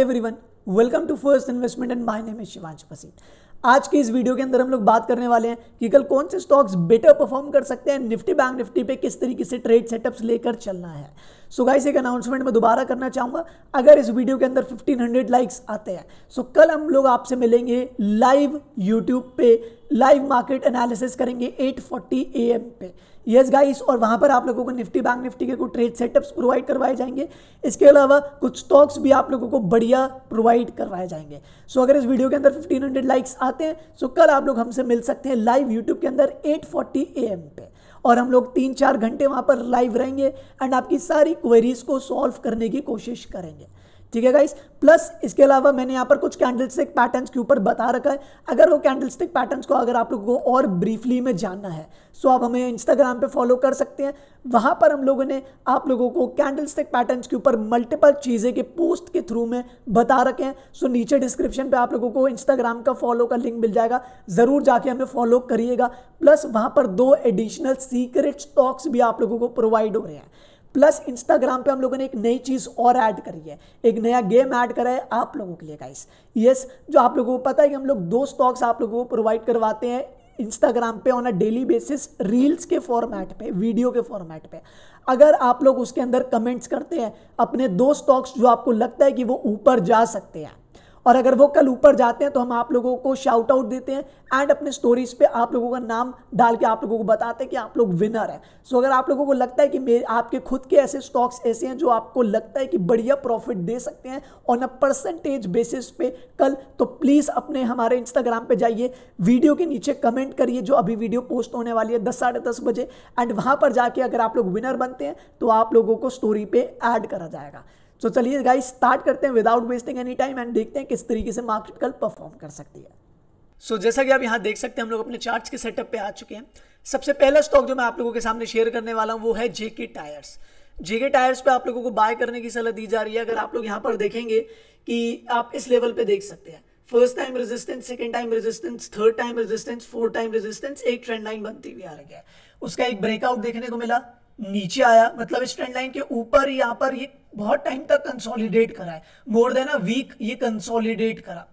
high everyone welcome to first investment and my name Shivansh पसीन आज के इस वीडियो के अंदर हम लोग बात करने वाले हैं कि कल कौन से स्टॉक्स बेटर परफॉर्म कर सकते हैं निफ्टी बैंक निफ्टी पे किस तरीके से ट्रेड सेटअप्स लेकर चलना है सो गाइस एक अनाउंसमेंट मैं दोबारा करना चाहूँगा अगर इस वीडियो के अंदर 1500 लाइक्स आते हैं सो कल हम लोग आपसे मिलेंगे लाइव यूट्यूब पे लाइव मार्केट एनालिसिस करेंगे 8:40 फोर्टी एम पे यस yes गाइस और वहाँ पर आप लोगों को निफ्टी बैंक निफ्टी के कुछ ट्रेड सेटअप्स प्रोवाइड करवाए जाएंगे इसके अलावा कुछ स्टॉक्स भी आप लोगों को बढ़िया प्रोवाइड करवाए जाएंगे सो so, अगर इस वीडियो के अंदर 1500 लाइक्स आते हैं सो so कल आप लोग हमसे मिल सकते हैं लाइव यूट्यूब के अंदर 8:40 फोर्टी पे और हम लोग तीन चार घंटे वहाँ पर लाइव रहेंगे एंड आपकी सारी क्वेरीज़ को सॉल्व करने की कोशिश करेंगे ठीक है गाइस प्लस इसके अलावा मैंने यहाँ पर कुछ कैंडल स्टिक पैटर्न्स के ऊपर बता रखा है अगर वो कैंडल स्टिक पैटर्न्स को अगर आप लोगों को और ब्रीफली में जानना है सो आप हमें इंस्टाग्राम पे फॉलो कर सकते हैं वहाँ पर हम लोगों ने आप लोगों को कैंडल स्टिक पैटर्न्स के ऊपर मल्टीपल चीज़ें के पोस्ट के थ्रू में बता रखे हैं सो नीचे डिस्क्रिप्शन पर आप लोगों को इंस्टाग्राम का फॉलो का लिंक मिल जाएगा ज़रूर जाके हमें फॉलो करिएगा प्लस वहाँ पर दो एडिशनल सीक्रेट स्टॉक्स भी आप लोगों को प्रोवाइड हो रहे हैं प्लस इंस्टाग्राम पे हम लोगों ने एक नई चीज़ और ऐड करी है एक नया गेम ऐड करा है आप लोगों के लिए गाइस यस जो आप लोगों को पता है कि हम लोग दो स्टॉक्स आप लोगों को प्रोवाइड करवाते हैं इंस्टाग्राम पे on a daily basis reels के फॉर्मेट पे वीडियो के फॉर्मेट पे अगर आप लोग उसके अंदर कमेंट्स करते हैं अपने दो स्टॉक्स जो आपको लगता है कि वो ऊपर जा सकते हैं और अगर वो कल ऊपर जाते हैं तो हम आप लोगों को शाउट आउट देते हैं एंड अपने स्टोरीज पे आप लोगों का नाम डाल के आप लोगों को बताते हैं कि आप लोग विनर हैं सो so अगर आप लोगों को लगता है कि मेरे आपके खुद के ऐसे स्टॉक्स ऐसे हैं जो आपको लगता है कि बढ़िया प्रॉफिट दे सकते हैं ऑन अ परसेंटेज बेसिस पे कल तो प्लीज़ अपने हमारे इंस्टाग्राम पर जाइए वीडियो के नीचे कमेंट करिए जो अभी वीडियो पोस्ट होने वाली है दस साढ़े दस बजे एंड वहाँ पर जाके अगर आप लोग विनर बनते हैं तो आप लोगों को स्टोरी पे ऐड करा जाएगा तो चलिए गाइस स्टार्ट करते हैं without wasting any time and देखते हैं किस तरीके से मार्केट कल परफॉर्म कर सकती है सो so, जैसा कि आप यहाँ देख सकते हैं हम लोग अपने चार्ट के सेटअप पे आ चुके हैं सबसे पहला स्टॉक जो मैं आप लोगों के सामने शेयर करने वाला हूँ वो है जेके टायर्स जेके टायर्स पे आप लोगों को बाय करने की सलाह दी जा रही है अगर आप लोग यहाँ पर देखेंगे कि आप इस लेवल पे देख सकते हैं first time resistance second time resistance third time resistance fourth time resistance एक ट्रेंड लाइन बनती हुई आ रही है उसका एक ब्रेकआउट देखने को मिला नीचे आया मतलब इस ट्रेंड लाइन के ऊपर यहाँ पर ये बहुत टाइम तक कंसोलिडेट करा है मोर देन अ वीक ये कंसोलिडेट करा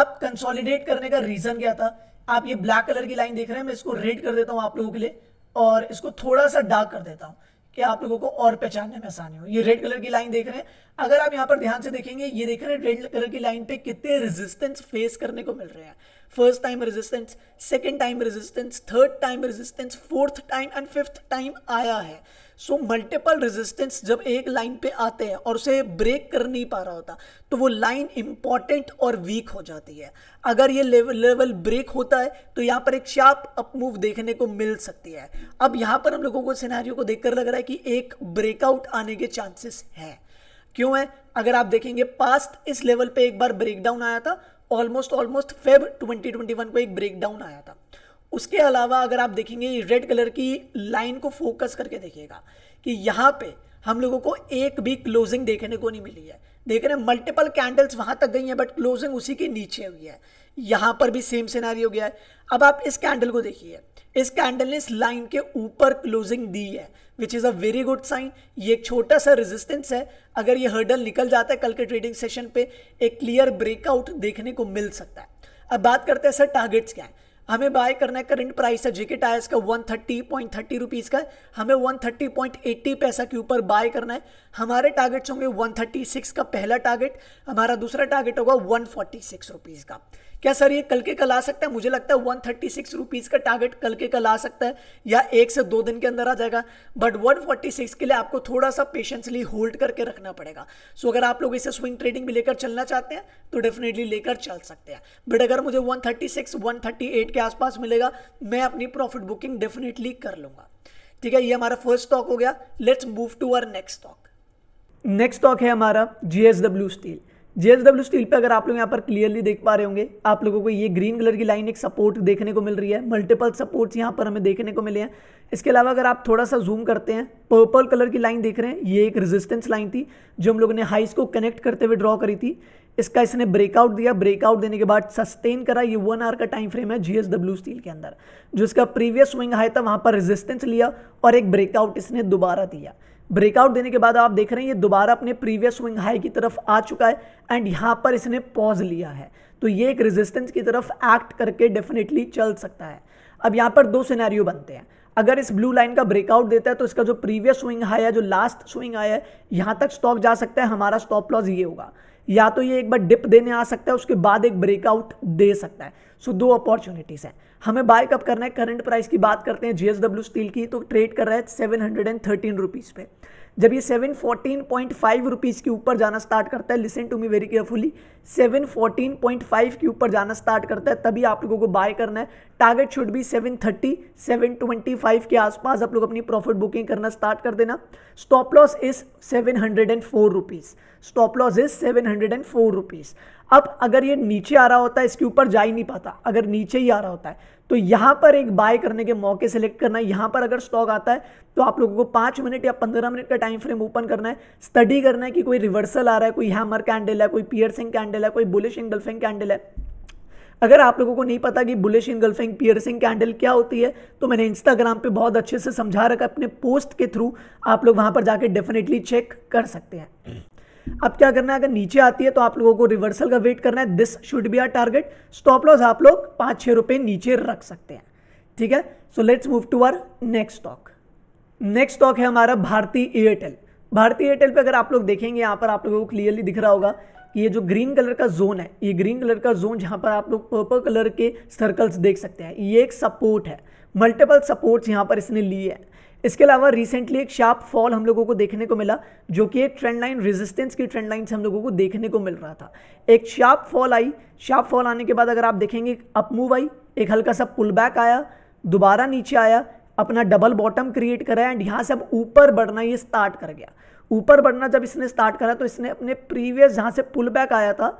अब कंसोलिडेट करने का रीजन क्या था आप ये ब्लैक कलर की लाइन देख रहे हैं मैं इसको रेड कर देता हूँ आप लोगों के लिए और इसको थोड़ा सा डार्क कर देता हूं कि आप लोगों को और पहचानने में आसानी हो ये रेड कलर की लाइन देख रहे हैं अगर आप यहाँ पर ध्यान से देखेंगे ये देख रहे हैं रेड कलर की लाइन पे कितने रेजिस्टेंस फेस करने को मिल रहे हैं first time resistance second time resistance third time resistance fourth time and fifth time आया है सो मल्टीपल रेजिस्टेंस जब एक लाइन पे आते हैं और उसे ब्रेक कर नहीं पा रहा होता तो वो लाइन इंपॉर्टेंट और वीक हो जाती है अगर ये लेवल लेवल ब्रेक होता है तो यहाँ पर एक शार्प अप मूव देखने को मिल सकती है अब यहाँ पर हम लोगों को सिनारियों को देखकर लग रहा है कि एक ब्रेकआउट आने के चांसेस हैं क्यों है अगर आप देखेंगे पास्ट इस लेवल पे एक बार ब्रेकडाउन आया था ऑलमोस्ट ऑलमोस्ट फेब 2021 को एक ब्रेकडाउन आया था उसके अलावा अगर आप देखेंगे रेड कलर की लाइन को फोकस करके देखिएगा कि यहाँ पे हम लोगों को एक भी क्लोजिंग देखने को नहीं मिली है देख रहे हैं मल्टीपल कैंडल्स वहां तक गई हैं बट क्लोजिंग उसी के नीचे हुई है यहां पर भी सेम सिनारी हो गया है अब आप इस कैंडल को देखिए इस कैंडल ने इस लाइन के ऊपर क्लोजिंग दी है which is a very good sign ये एक छोटा सा रेजिस्टेंस है अगर ये हर्डल निकल जाता है कल के ट्रेडिंग सेशन पे एक क्लियर ब्रेकआउट देखने को मिल सकता है अब बात करते हैं सर टारगेट्स क्या है हमें बाय करना है करंट प्राइस है जेके टायर्स का one thirty point thirty rupees का हमें वन थर्टी पॉइंट एट्टी पैसा के ऊपर बाय करना है हमारे टारगेट्स होंगे वन थर्टी सिक्स का पहला टारगेट हमारा दूसरा टारगेट होगा वन फोर्टी सिक्स रुपीज़ का क्या सर ये कल के कल आ सकता है मुझे लगता है वन थर्टी सिक्स रुपीज़ का टारगेट कल के कल आ सकता है या एक से दो दिन के अंदर आ जाएगा बट वन फोर्टी सिक्स के लिए आपको थोड़ा सा पेशेंसली होल्ड करके रखना पड़ेगा सो अगर आप लोग इसे स्विंग ट्रेडिंग भी लेकर चलना चाहते हैं तो डेफिनेटली लेकर चल सकते हैं बट अगर मुझे one thirty six one thirty eight के आसपास मिलेगा मैं अपनी प्रॉफिट बुकिंग डेफिनेटली कर लूंगा ठीक है ये हमारा फर्स्ट स्टॉक हो गया let's move to our next stock next stock है हमारा G S W steel JSW steel पे अगर आप लोग यहाँ पर क्लियरली देख पा रहे होंगे आप लोगों को ये ग्रीन कलर की लाइन एक सपोर्ट देखने को मिल रही है मल्टीपल सपोर्ट्स यहाँ पर हमें देखने को मिले हैं इसके अलावा अगर आप थोड़ा सा जूम करते हैं पर्पल कलर की लाइन देख रहे हैं ये एक रेजिस्टेंस लाइन थी जो हम लोगों ने हाइस को कनेक्ट करते हुए ड्रॉ करी थी इसका इसने ब्रेकआउट दिया ब्रेकआउट देने के बाद सस्टेन करा ये वन आवर का टाइम फ्रेम है जीएसडब्ल्यू स्टील के अंदर जो इसका प्रीवियस स्विंग हाई था वहाँ पर रेजिस्टेंस लिया और एक ब्रेकआउट इसने दोबारा दिया ब्रेकआउट देने के बाद आप देख रहे हैं ये दोबारा अपने प्रीवियस स्विंग हाई की तरफ आ चुका है एंड यहाँ पर इसने पॉज लिया है तो ये एक रेजिस्टेंस की तरफ एक्ट करके डेफिनेटली चल सकता है अब यहाँ पर दो सिनेरियो बनते हैं अगर इस ब्लू लाइन का ब्रेकआउट देता है तो इसका जो प्रीवियस स्विंग हाई है जो लास्ट स्विंग हाई है यहाँ तक स्टॉक जा सकता है हमारा स्टॉप लॉस ये होगा या तो ये एक बार डिप देने आ सकता है उसके बाद एक ब्रेकआउट दे सकता है सो दो अपॉर्चुनिटीज़ हैं हमें बाय कब करना है करंट प्राइस की बात करते हैं जीएसडब्ल्यू स्टील की तो ट्रेड कर रहा है seven hundred and thirteen rupees पे जब ये seven fourteen point five rupees के ऊपर जाना स्टार्ट करता है listen to me very carefully seven fourteen point five के ऊपर जाना स्टार्ट करता है तभी आप लोगों को बाय करना है टारगेट शुड बी 730 725 के आसपास आप लोग अपनी प्रॉफिट बुकिंग करना स्टार्ट कर देना stop loss is seven hundred and four rupees stop loss is seven hundred and four rupees अब अगर ये नीचे आ रहा होता है इसके ऊपर जा ही नहीं पाता अगर नीचे ही आ रहा होता है तो यहाँ पर एक बाय करने के मौके सेलेक्ट करना है यहाँ पर अगर स्टॉक आता है तो आप लोगों को पांच मिनट या पंद्रह मिनट का टाइम फ्रेम ओपन करना है स्टडी करना है कि कोई रिवर्सल आ रहा है कोई हैमर कैंडल है कोई पियर्सिंग कैंडल है कोई बुलिश इंगल्फिंग कैंडल है अगर आप लोगों को नहीं पता कि बुलिश इनगल्फिंग पियरसिंग कैंडल क्या होती है तो मैंने इंस्टाग्राम पे बहुत अच्छे से समझा रखा अपने पोस्ट के थ्रू आप लोग वहां पर जाके डेफिनेटली चेक कर सकते हैं अब क्या करना है अगर नीचे आती है तो आप लोगों को रिवर्सल का वेट करना है this should be our target stop loss आप लोग पांच छह रुपए नीचे रख सकते हैं ठीक है so let's move to our next stock next stock है हमारा भारतीय एयरटेल भारतीय एयरटेल पे अगर आप लोग देखेंगे यहां पर आप लोगों को क्लियरली दिख रहा होगा कि ये जो ग्रीन कलर का जोन है ये ग्रीन कलर का जोन जहाँ पर आप लोग पर्पल कलर के सर्कल्स देख सकते हैं ये एक सपोर्ट है मल्टीपल सपोर्ट्स यहाँ पर इसने लिए हैं इसके अलावा रिसेंटली एक शार्प फॉल हम लोगों को देखने को मिला जो कि एक ट्रेंड लाइन रेजिस्टेंस की ट्रेंड लाइन से हम लोगों को देखने को मिल रहा था एक शार्प फॉल आई शार्प फॉल आने के बाद अगर आप देखेंगे अपमूव आई एक हल्का सा पुल बैक आया दोबारा नीचे आया अपना डबल बॉटम क्रिएट करा एंड यहाँ से अब ऊपर बढ़ना ये स्टार्ट कर गया ऊपर बढ़ना जब इसने स्टार्ट करा तो इसने अपने प्रीवियस जहाँ से पुल बैक आया था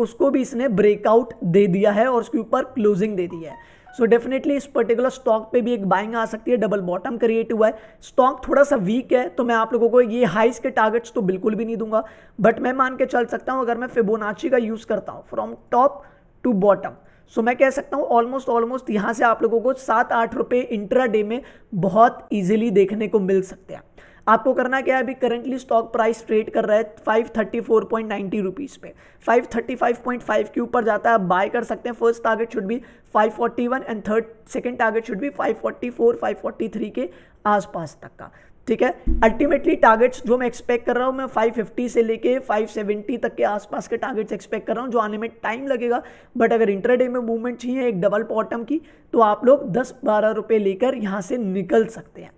उसको भी इसने ब्रेकआउट दे दिया है और उसके ऊपर क्लोजिंग दे दी है सो डेफिनेटली इस पर्टिकुलर स्टॉक पे भी एक बाइंग आ सकती है डबल बॉटम क्रिएट हुआ है स्टॉक थोड़ा सा वीक है तो मैं आप लोगों को ये हाइस के टारगेट्स तो बिल्कुल भी नहीं दूंगा बट मैं मान के चल सकता हूँ अगर मैं फिबोनाची का यूज़ करता हूँ from top to bottom so मैं कह सकता हूँ ऑलमोस्ट ऑलमोस्ट यहाँ से आप लोगों को सात आठ रुपये इंट्रा डे में बहुत ईजिली देखने को मिल सकते हैं आपको करना क्या है अभी करंटली स्टॉक प्राइस ट्रेड कर रहा है five thirty four point ninety rupees पे five thirty five point five के ऊपर जाता है आप बाय कर सकते हैं फर्स्ट टारगेट शुड भी five forty one and third second target should भी five forty four five forty three के आसपास तक का ठीक है अल्टीमेटली टारगेट्स जो मैं एक्सपेक्ट कर रहा हूँ मैं 550 से लेके 570 तक के आसपास के टारगेट्स एक्सपेक्ट कर रहा हूँ जो आने में टाइम लगेगा बट अगर इंटरडे में मूवमेंट चाहिए एक डबल पॉटम की तो आप लोग 10-12 रुपए लेकर यहाँ से निकल सकते हैं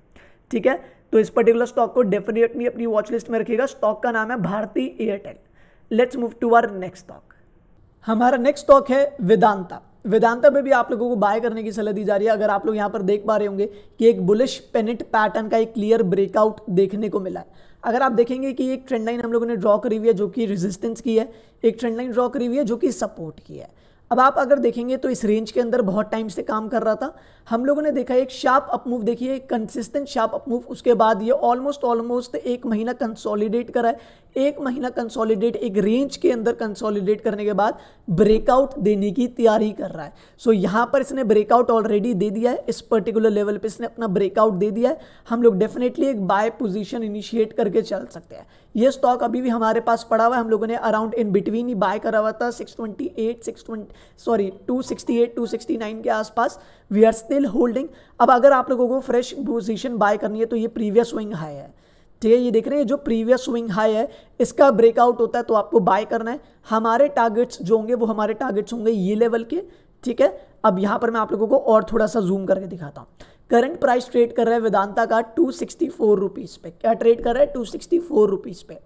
ठीक है तो इस पर्टिकुलर स्टॉक को डेफिनेटली अपनी वॉच लिस्ट में रखिएगा स्टॉक का नाम है Bharti Airtel let's move to our next stock हमारा नेक्स्ट स्टॉक है वेदांता वेदांता में भी आप लोगों को बाय करने की सलाह दी जा रही है अगर आप लोग यहाँ पर देख पा रहे होंगे कि एक बुलिश पेनिट पैटर्न का एक क्लियर ब्रेकआउट देखने को मिला है अगर आप देखेंगे कि एक ट्रेंड लाइन हम लोगों ने ड्रॉ करी हुई है जो कि रेजिस्टेंस की है एक ट्रेंड लाइन ड्रॉ करी हुई है जो कि सपोर्ट की है अब आप अगर देखेंगे तो इस रेंज के अंदर बहुत टाइम से काम कर रहा था हम लोगों ने देखा एक शार्प अप मूव देखिए एक कंसिस्टेंट शार्प अप मूव उसके बाद ये ऑलमोस्ट ऑलमोस्ट एक महीना कंसोलिडेट करा है एक महीना कंसोलिडेट एक रेंज के अंदर कंसोलिडेट करने के बाद ब्रेकआउट देने की तैयारी कर रहा है सो so, यहाँ पर इसने ब्रेकआउट ऑलरेडी दे दिया है इस पर्टिकुलर लेवल पर इसने अपना ब्रेकआउट दे दिया है हम लोग डेफिनेटली एक बाय पोजिशन इनिशिएट करके चल सकते हैं ये स्टॉक अभी भी हमारे पास पड़ा हुआ है हम लोगों ने अराउंड इन बिटवीन ही बाय करा हुआ था 628 ट्वेंटी सॉरी 268 269 के आसपास वी आर स्टिल होल्डिंग अब अगर आप लोगों को फ्रेश पोजीशन बाय करनी है तो ये प्रीवियस स्विंग हाई है ठीक है ये देख रहे हैं जो प्रीवियस स्विंग हाई है इसका ब्रेकआउट होता है तो आपको बाय करना है हमारे टारगेट्स जो होंगे वो हमारे टारगेट्स होंगे ये लेवल के ठीक है अब यहाँ पर मैं आप लोगों को और थोड़ा सा जूम करके दिखाता हूँ करंट प्राइस ट्रेड कर रहा है वेदांता का टू सिक्सटी फोर रुपीज़ पे क्या ट्रेड कर रहा है टू सिक्सटी फोर रुपीज़ पे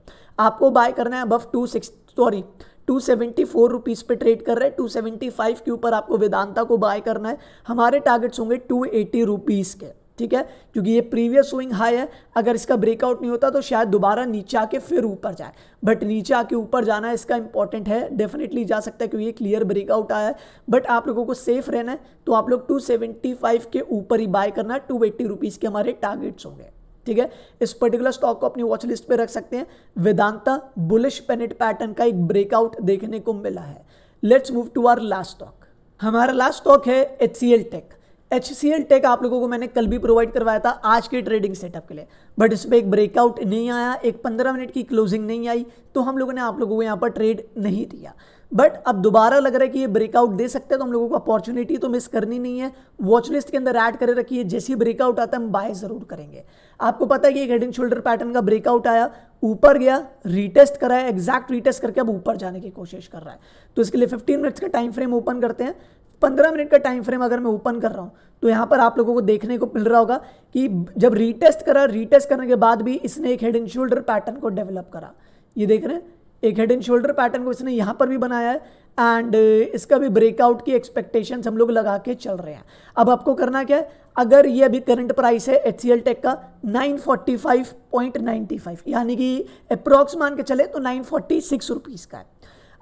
आपको बाय करना है above two six sorry two seventy four rupees पे ट्रेड कर रहा है टू सेवेंटी फाइव के ऊपर आपको वेदांता को बाय करना है हमारे टारगेट्स होंगे टू एटी रुपीज़ के ठीक है क्योंकि ये प्रीवियस स्विंग हाई है अगर इसका ब्रेकआउट नहीं होता तो शायद दोबारा नीचे आके फिर ऊपर जाए बट नीचे आके ऊपर जाना इसका इंपॉर्टेंट है डेफिनेटली जा सकता है क्योंकि ये क्लियर ब्रेकआउट आया है बट आप लोगों को सेफ रहना है तो आप लोग 275 के ऊपर ही बाय करना है टू एट्टी रुपीज़ के हमारे टारगेट्स होंगे ठीक है इस पर्टिकुलर स्टॉक को अपनी वॉच लिस्ट पर रख सकते हैं वेदांता बुलिश पेनेट पैटर्न का एक ब्रेकआउट देखने को मिला है let's move to our last stock हमारा लास्ट स्टॉक है H tech H C L tech आप लोगों को मैंने कल भी प्रोवाइड करवाया था आज के ट्रेडिंग सेटअप के लिए बट इस पर एक ब्रेकआउट नहीं आया एक पंद्रह मिनट की क्लोजिंग नहीं आई तो हम लोगों ने आप लोगों को यहाँ पर ट्रेड नहीं दिया बट अब दोबारा लग रहा है कि ये ब्रेकआउट दे सकते हैं तो हम लोगों को अपॉर्चुनिटी तो मिस करनी नहीं है वॉचलिस्ट के अंदर ऐड करे रखिए जैसे ही ब्रेकआउट आता है हम बाय ज़रूर करेंगे आपको पता है कि एक हेड एंड शोल्डर पैटर्न का ब्रेकआउट आया ऊपर गया रीटेस्ट करा है एग्जैक्ट रीटेस्ट करके अब ऊपर जाने की कोशिश कर रहा है तो इसके लिए फिफ्टीन मिनट्स का टाइम फ्रेम ओपन करते हैं पंद्रह मिनट का टाइम फ्रेम अगर मैं ओपन कर रहा हूँ तो यहाँ पर आप लोगों को देखने को मिल रहा होगा कि जब रीटेस्ट करा रीटेस्ट करने के बाद भी इसने एक हेड एंड शोल्डर पैटर्न को डेवलप करा ये देख रहे हैं एक हेड एंड शोल्डर पैटर्न को इसने यहाँ पर भी बनाया है एंड uh, इसका भी ब्रेकआउट की एक्सपेक्टेशन हम लोग लगा के चल रहे हैं अब आपको करना क्या है अगर ये अभी करंट प्राइस है एच सी टेक का 945.95 यानी कि अप्रॉक्स मान के चले तो नाइन फोर्टी सिक्स रुपीज़ का है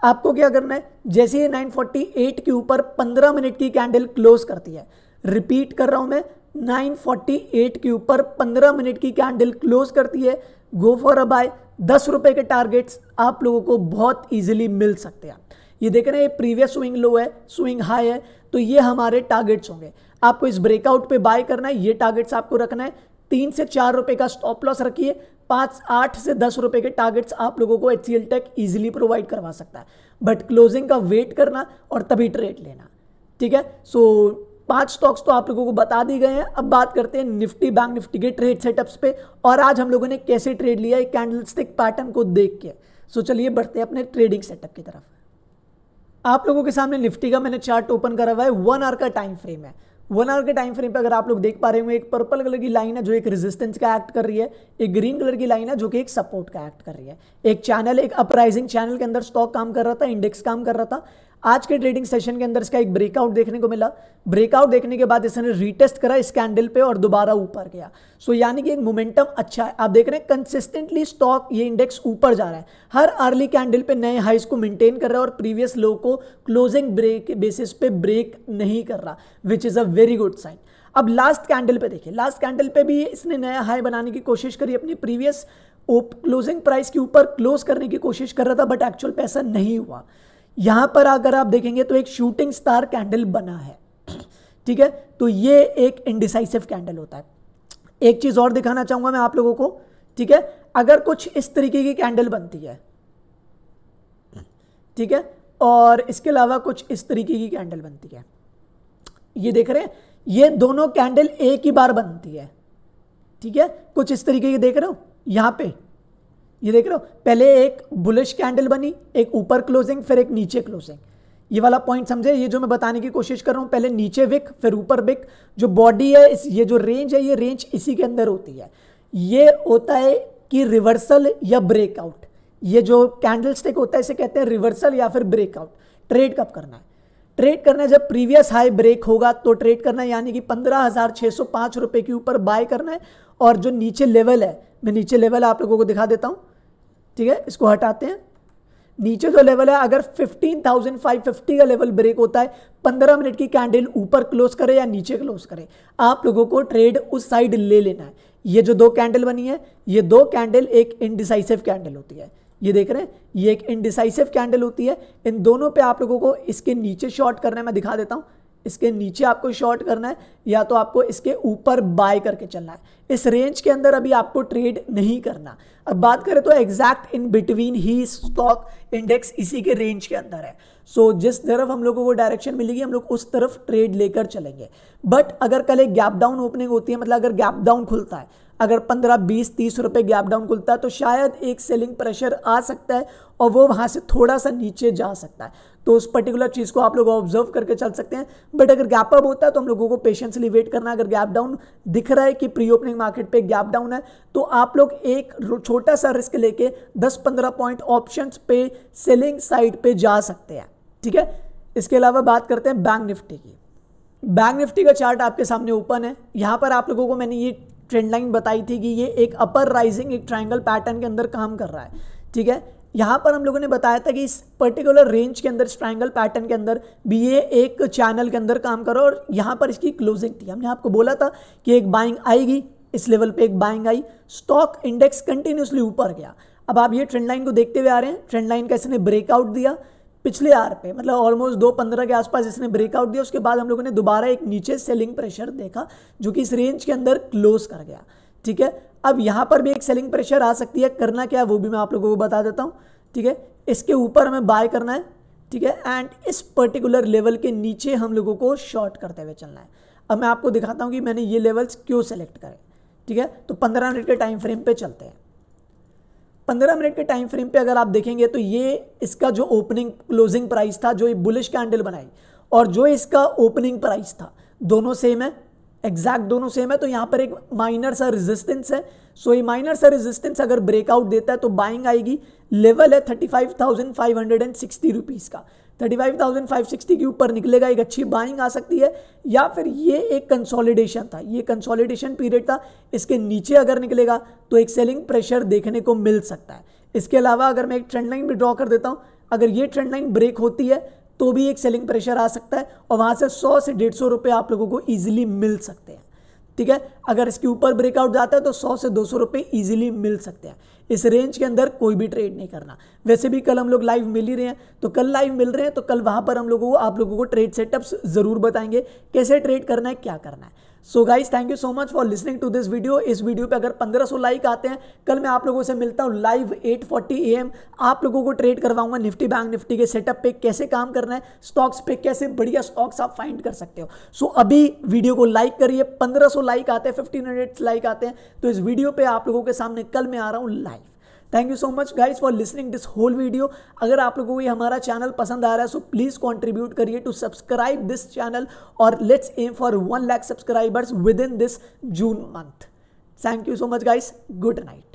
आपको क्या करना है जैसे फोर्टी 948 के ऊपर 15 मिनट की कैंडल क्लोज करती है रिपीट कर रहा हूं मैं 948 के ऊपर 15 मिनट की कैंडल क्लोज करती है गो फॉर अ बाय दस रुपए के टारगेट्स आप लोगों को बहुत इजीली मिल सकते हैं ये देख रहे हैं प्रीवियस स्विंग लो है स्विंग हाई है तो ये हमारे टारगेट्स होंगे आपको इस ब्रेकआउट पे बाय करना है ये टारगेट्स आपको रखना है तीन से चार रुपए का स्टॉप लॉस रखिए पाँच आठ से दस रुपए के टारगेट्स आप लोगों को H C tech easily provide करवा सकता है बट क्लोजिंग का वेट करना और तभी ट्रेड लेना ठीक है सो so, पांच स्टॉक्स तो आप लोगों को बता दी गए हैं अब बात करते हैं निफ्टी बैंक निफ्टी के ट्रेड सेटअप्स पे और आज हम लोगों ने कैसे ट्रेड लिया है स्टिक पैटर्न को देख के सो so, चलिए बढ़ते हैं अपने ट्रेडिंग सेटअप की तरफ आप लोगों के सामने निफ्टी का मैंने चार्ट ओपन करा हुआ है वन आवर का टाइम फ्रेम है वन आवर के टाइम फ्रेम पे अगर आप लोग देख पा रहे हो एक पर्पल कलर की लाइन है जो एक रेजिस्टेंस का एक्ट कर रही है एक ग्रीन कलर की लाइन है जो कि एक सपोर्ट का एक्ट कर रही है एक चैनल एक अपराइजिंग चैनल के अंदर स्टॉक काम कर रहा था इंडेक्स काम कर रहा था आज के ट्रेडिंग सेशन के अंदर इसका एक ब्रेकआउट देखने को मिला ब्रेकआउट देखने के बाद इसने रीटेस्ट करा इस कैंडल पे और दोबारा ऊपर गया सो so, यानी कि एक मोमेंटम अच्छा है आप देख रहे हैं कंसिस्टेंटली स्टॉक ये इंडेक्स ऊपर जा रहा है हर अर्ली कैंडल पे नए हाइस को मेंटेन कर रहा है और प्रीवियस लो को क्लोजिंग ब्रेक बेसिस पे ब्रेक नहीं कर रहा which is a very good sign अब लास्ट कैंडल पे देखिए लास्ट कैंडल पे भी इसने नया हाई बनाने की कोशिश करी अपनी प्रीवियस क्लोजिंग प्राइस के ऊपर क्लोज करने की कोशिश कर रहा था बट एक्चुअल पैसा नहीं हुआ यहां पर अगर आप देखेंगे तो एक शूटिंग स्टार कैंडल बना है ठीक है तो ये एक इनडिसाइसिव कैंडल होता है एक चीज और दिखाना चाहूंगा मैं आप लोगों को ठीक है अगर कुछ इस तरीके की कैंडल बनती है ठीक है और इसके अलावा कुछ इस तरीके की कैंडल बनती है ये देख रहे हैं ये दोनों कैंडल एक ही बार बनती है ठीक है कुछ इस तरीके की देख रहे हो यहाँ पे ये देख रहे हो पहले एक बुलिश कैंडल बनी एक ऊपर क्लोजिंग फिर एक नीचे क्लोजिंग ये वाला पॉइंट समझे ये जो मैं बताने की कोशिश कर रहा हूँ पहले नीचे विक फिर ऊपर विक जो बॉडी है इस ये जो रेंज है ये रेंज इसी के अंदर होती है ये होता है कि रिवर्सल या ब्रेकआउट ये जो कैंडल स्टिक होता है इसे कहते हैं रिवर्सल या फिर ब्रेकआउट ट्रेड कब करना है ट्रेड करना है जब प्रीवियस हाई ब्रेक होगा तो ट्रेड करना है यानी कि पंद्रह हज़ार छह सौ पांच रुपये के ऊपर बाय करना है और जो नीचे लेवल है मैं नीचे लेवल आप लोगों को दिखा देता हूँ ठीक है इसको हटाते हैं नीचे जो लेवल है अगर 15,550 का लेवल ब्रेक होता है 15 मिनट की कैंडल ऊपर क्लोज करे या नीचे क्लोज करे आप लोगों को ट्रेड उस साइड ले लेना है ये जो दो कैंडल बनी है ये दो कैंडल एक इनडिसाइसिव कैंडल होती है ये देख रहे हैं ये एक इनडिसाइसिव कैंडल होती है इन दोनों पे आप लोगों को इसके नीचे शॉर्ट करने में दिखा देता हूँ इसके नीचे आपको शॉर्ट करना है या तो आपको इसके ऊपर बाय करके चलना है इस रेंज के अंदर अभी आपको ट्रेड नहीं करना अब बात करें तो एग्जैक्ट इन बिटवीन ही स्टॉक इंडेक्स इसी के रेंज के अंदर है सो so, जिस तरफ हम लोगों को डायरेक्शन मिलेगी हम लोग उस तरफ ट्रेड लेकर चलेंगे बट अगर कल एक गैप डाउन ओपनिंग होती है मतलब अगर गैप डाउन खुलता है अगर 15, 20, 30 रुपए गैप डाउन खुलता है तो शायद एक सेलिंग प्रेशर आ सकता है और वो वहाँ से थोड़ा सा नीचे जा सकता है तो उस पर्टिकुलर चीज़ को आप लोग ऑब्जर्व करके चल सकते हैं बट अगर गैप अप होता है तो हम लोगों को पेशेंसली वेट करना अगर गैप डाउन दिख रहा है कि प्री ओपनिंग मार्केट पे गैप डाउन है तो आप लोग एक छोटा सा रिस्क लेके 10-15 पॉइंट ऑप्शंस पे सेलिंग साइड पे जा सकते हैं ठीक है इसके अलावा बात करते हैं बैंक निफ्टी की बैंक निफ्टी का चार्ट आपके सामने ओपन है यहाँ पर आप लोगों को मैंने ये ट्रेंड लाइन बताई थी कि ये एक अपर राइजिंग एक ट्राइंगल पैटर्न के अंदर काम कर रहा है ठीक है यहाँ पर हम लोगों ने बताया था कि इस पर्टिकुलर रेंज के अंदर स्ट्रैंगल पैटर्न के अंदर बी ए एक चैनल के अंदर काम करो और यहाँ पर इसकी क्लोजिंग थी हमने आपको बोला था कि एक बाइंग आएगी इस लेवल पे एक बाइंग आई स्टॉक इंडेक्स कंटिन्यूसली ऊपर गया अब आप ये ट्रेंड लाइन को देखते हुए आ रहे हैं ट्रेंड लाइन का इसने ब्रेकआउट दिया पिछले आर पे मतलब ऑलमोस्ट दो पंद्रह के आसपास इसने ब्रेकआउट दिया उसके बाद हम लोगों ने दोबारा एक नीचे सेलिंग प्रेशर देखा जो कि इस रेंज के अंदर क्लोज कर गया ठीक है अब यहाँ पर भी एक सेलिंग प्रेशर आ सकती है करना क्या है वो भी मैं आप लोगों को बता देता हूँ ठीक है इसके ऊपर हमें बाय करना है ठीक है एंड इस पर्टिकुलर लेवल के नीचे हम लोगों को शॉर्ट करते हुए चलना है अब मैं आपको दिखाता हूँ कि मैंने ये लेवल्स क्यों सेलेक्ट करें ठीक है तो पंद्रह मिनट के टाइम फ्रेम पे चलते हैं पंद्रह मिनट के टाइम फ्रेम पे अगर आप देखेंगे तो ये इसका जो ओपनिंग क्लोजिंग प्राइस था जो ये बुलिश कैंडल बनाई और जो इसका ओपनिंग प्राइस था दोनों सेम है एग्जैक्ट दोनों सेम है तो यहाँ पर एक माइनर सा रेजिस्टेंस है सो ये माइनर सा रेजिस्टेंस अगर ब्रेकआउट देता है तो बाइंग आएगी लेवल है thirty five thousand five hundred and sixty rupees का thirty five thousand five sixty के ऊपर निकलेगा एक अच्छी बाइंग आ सकती है या फिर ये एक कंसोलिडेशन था ये कंसोलिडेशन पीरियड था इसके नीचे अगर निकलेगा तो एक सेलिंग प्रेशर देखने को मिल सकता है इसके अलावा अगर मैं एक ट्रेंड लाइन भी ड्रॉ कर देता हूँ अगर ये ट्रेंड लाइन ब्रेक होती है तो भी एक सेलिंग प्रेशर आ सकता है और वहाँ से सौ से डेढ़ सौ रुपये आप लोगों को ईजिली मिल सकते हैं ठीक है अगर इसके ऊपर ब्रेकआउट जाता है तो 100 से 200 रुपये ईजिली मिल सकते हैं इस रेंज के अंदर कोई भी ट्रेड नहीं करना वैसे भी कल हम लोग लाइव मिल ही रहे हैं तो कल लाइव मिल रहे हैं तो कल वहां पर हम लोगों को आप लोगों को ट्रेड सेटअप्स ज़रूर बताएंगे कैसे ट्रेड करना है क्या करना है so guys thank you so much for listening to this video इस वीडियो पे अगर 1500 लाइक आते हैं कल मैं आप लोगों से मिलता हूँ लाइव 8:40 फोर्टी एम आप लोगों को ट्रेड करवाऊंगा निफ्टी बैंक निफ्टी के सेटअप पे कैसे काम करना है स्टॉक्स पे कैसे बढ़िया स्टॉक्स आप फाइंड कर सकते हो सो so, अभी वीडियो को लाइक करिए 1500 लाइक आते हैं फिफ्टीन लाइक आते हैं तो इस वीडियो पे आप लोगों के सामने कल मैं आ रहा हूँ live thank you so much guys for listening this whole video अगर आप लोगों को ये हमारा चैनल पसंद आ रहा है सो प्लीज़ कॉन्ट्रीब्यूट करिए टू सब्सक्राइब दिस चैनल और let's aim for one lakh subscribers within this June month thank you so much guys good night